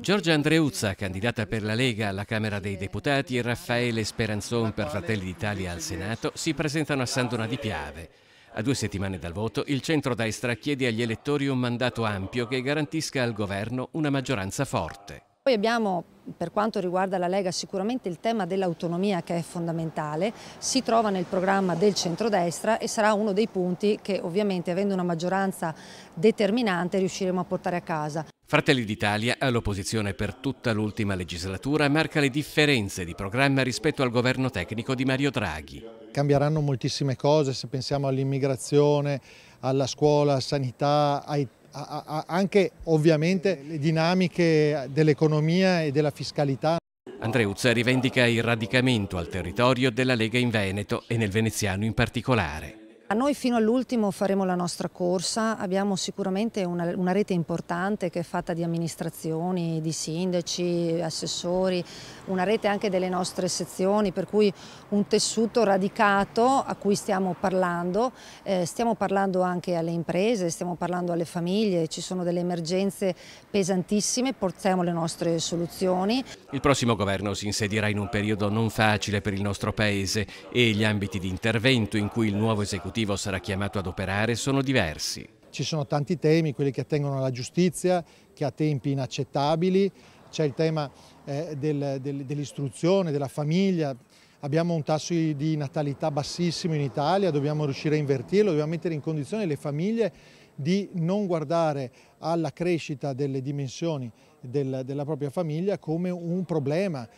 Giorgia Andreuzza, candidata per la Lega alla Camera dei Deputati, e Raffaele Speranzon per Fratelli d'Italia al Senato si presentano a Sandona di Piave. A due settimane dal voto, il centro-destra chiede agli elettori un mandato ampio che garantisca al governo una maggioranza forte. Poi abbiamo per quanto riguarda la Lega sicuramente il tema dell'autonomia che è fondamentale, si trova nel programma del centrodestra e sarà uno dei punti che ovviamente avendo una maggioranza determinante riusciremo a portare a casa. Fratelli d'Italia, all'opposizione per tutta l'ultima legislatura, marca le differenze di programma rispetto al governo tecnico di Mario Draghi. Cambieranno moltissime cose se pensiamo all'immigrazione, alla scuola, alla sanità, ai anche ovviamente le dinamiche dell'economia e della fiscalità. Andreuzza rivendica il radicamento al territorio della Lega in Veneto e nel veneziano in particolare. A noi fino all'ultimo faremo la nostra corsa, abbiamo sicuramente una, una, rete importante che è fatta di amministrazioni, di sindaci, assessori, una rete anche delle nostre sezioni, per cui un tessuto radicato a cui stiamo parlando, eh, stiamo parlando anche alle imprese, stiamo parlando alle famiglie, ci sono delle emergenze pesantissime, portiamo le nostre soluzioni. Il prossimo governo si insedierà in un periodo non facile per il nostro Paese e gli ambiti di intervento in cui il nuovo esecutivo Esecutivo sarà chiamato ad operare sono diversi. Ci sono tanti temi, quelli che attengono alla giustizia, che ha tempi inaccettabili, c'è il tema eh, del, del, dell'istruzione, della famiglia, abbiamo un tasso di natalità bassissimo in Italia, dobbiamo riuscire a invertirlo, dobbiamo mettere in condizione le famiglie di non guardare alla crescita delle dimensioni della, della propria famiglia come un problema,